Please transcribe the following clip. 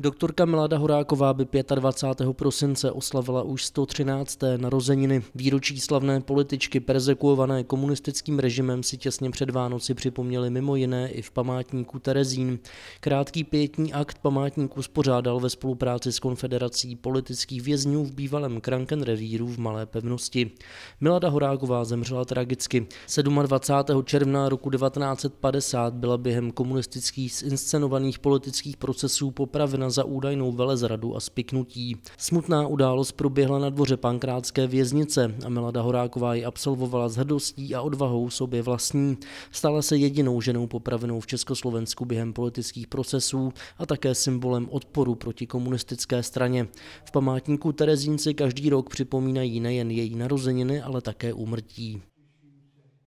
Doktorka Milada Horáková by 25. prosince oslavila už 113. narozeniny. Výročí slavné političky persekuované komunistickým režimem si těsně před Vánoci připomněli mimo jiné i v památníku Terezín. Krátký pětní akt památníku spořádal ve spolupráci s Konfederací politických vězňů v bývalém Kranken revíru v Malé pevnosti. Milada Horáková zemřela tragicky. 27. června roku 1950 byla během komunistických zinscenovaných politických procesů popravena obviněna za údajnou velezradu a spiknutí. Smutná událost proběhla na dvoře pankrátské věznice a Milada Horáková ji absolvovala s hrdostí a odvahou sobě vlastní. Stala se jedinou ženou popravenou v Československu během politických procesů a také symbolem odporu proti komunistické straně. V památníku Terezínci každý rok připomínají nejen její narozeniny, ale také úmrtí.